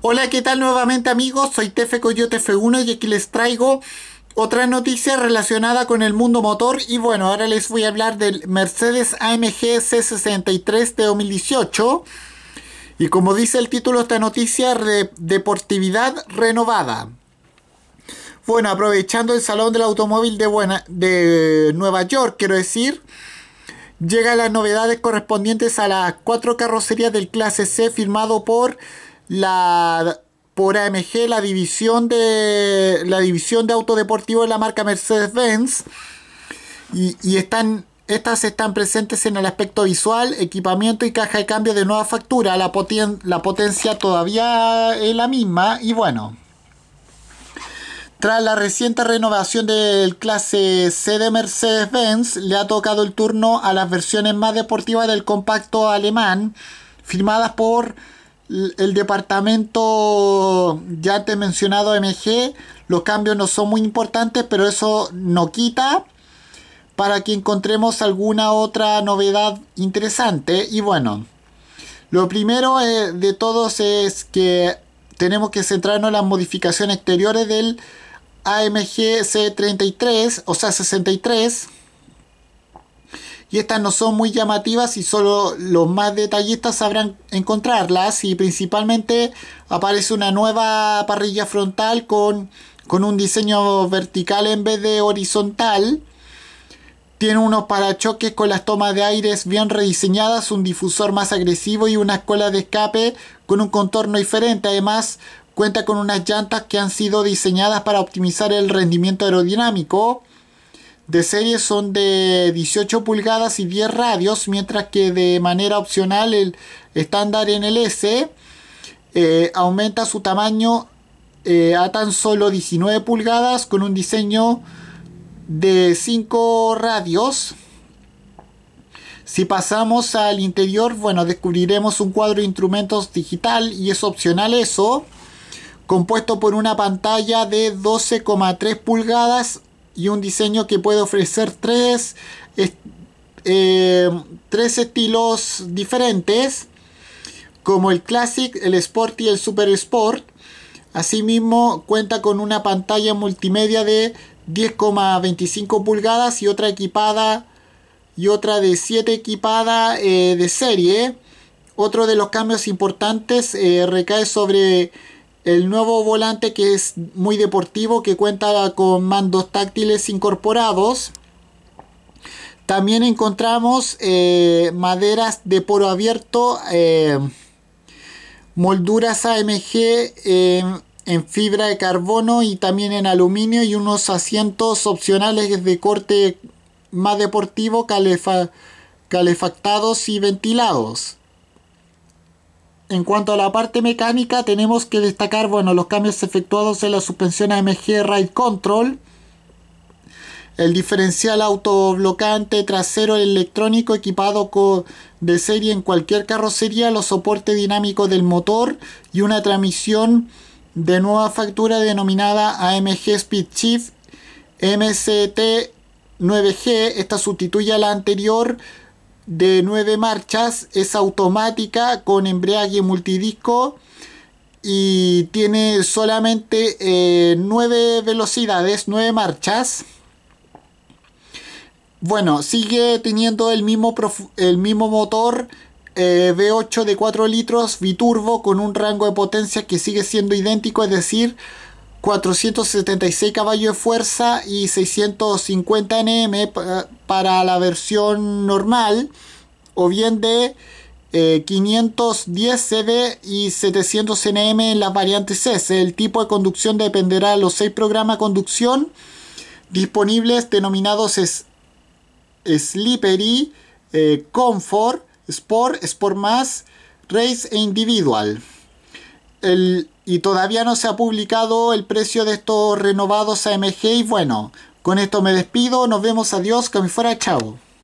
Hola, ¿qué tal nuevamente amigos? Soy Tefe Coyote F1 y aquí les traigo otra noticia relacionada con el mundo motor y bueno, ahora les voy a hablar del Mercedes AMG C63 de 2018 y como dice el título esta noticia, de Deportividad Renovada. Bueno, aprovechando el Salón del Automóvil de, Buena de Nueva York, quiero decir, llegan las novedades correspondientes a las cuatro carrocerías del clase C firmado por la por AMG la división de la división de auto deportivo de la marca Mercedes-Benz y, están estas están presentes en el aspecto visual, equipamiento y caja de cambio de nueva factura. La, la potencia todavía es la misma y bueno. Tras la reciente renovación del clase C de Mercedes-Benz, le ha tocado el turno a las versiones más deportivas del compacto alemán, firmadas por el departamento ya te he mencionado AMG, los cambios no son muy importantes, pero eso no quita para que encontremos alguna otra novedad interesante. Y bueno, lo primero eh, de todos es que tenemos que centrarnos en las modificaciones exteriores del AMG C33, o sea, 63 y estas no son muy llamativas y solo los más detallistas sabrán encontrarlas y principalmente aparece una nueva parrilla frontal con, un diseño vertical en vez de horizontal. Tiene unos parachoques con las tomas de aires bien rediseñadas, un difusor más agresivo y una colas de escape con un contorno diferente. Además, cuenta con unas llantas que han sido diseñadas para optimizar el rendimiento aerodinámico de serie son de 18 pulgadas y 10 radios, mientras que de manera opcional el estándar NLS eh, aumenta su tamaño eh, a tan solo 19 pulgadas con un diseño de 5 radios. Si pasamos al interior, bueno, descubriremos un cuadro de instrumentos digital y es opcional eso, compuesto por una pantalla de 12,3 pulgadas y un diseño que puede ofrecer tres, eh, tres estilos diferentes, como el Classic, el Sport y el Super Sport. Asimismo, cuenta con una pantalla multimedia de 10,25 pulgadas y otra equipada y otra de 7 equipada eh, de serie. Otro de los cambios importantes eh, recae sobre el nuevo volante que es muy deportivo, que cuenta con mandos táctiles incorporados. También encontramos eh, maderas de poro abierto, eh, molduras AMG en fibra de carbono y también en aluminio y unos asientos opcionales de corte más deportivo, calefactados y ventilados. En cuanto a la parte mecánica, tenemos que destacar bueno, los cambios efectuados en la suspensión AMG Ride Control, el diferencial autoblocante trasero electrónico equipado de serie en cualquier carrocería, los soportes dinámicos del motor y una transmisión de nueva factura denominada AMG Speed Shift MCT 9G. Esta sustituye a la anterior de nueve marchas, es automática con embriague multidisco y tiene solamente eh, nueve velocidades, 9 marchas. Bueno, sigue teniendo el mismo, el mismo motor eh, V8 de 4 litros biturbo con un rango de potencia que sigue siendo idéntico, es decir, 476 caballos de fuerza y 650 Nm para la versión normal o bien de 510 eh, CB y 700 NM en las variantes S. El tipo de conducción dependerá de los seis programas de conducción disponibles denominados Slippery, eh, Comfort, Sport, Sport Más, Race e Individual. y todavía no se ha publicado el precio de estos renovados AMG y bueno, con esto me despido, nos vemos, adiós, que me fuera, chao.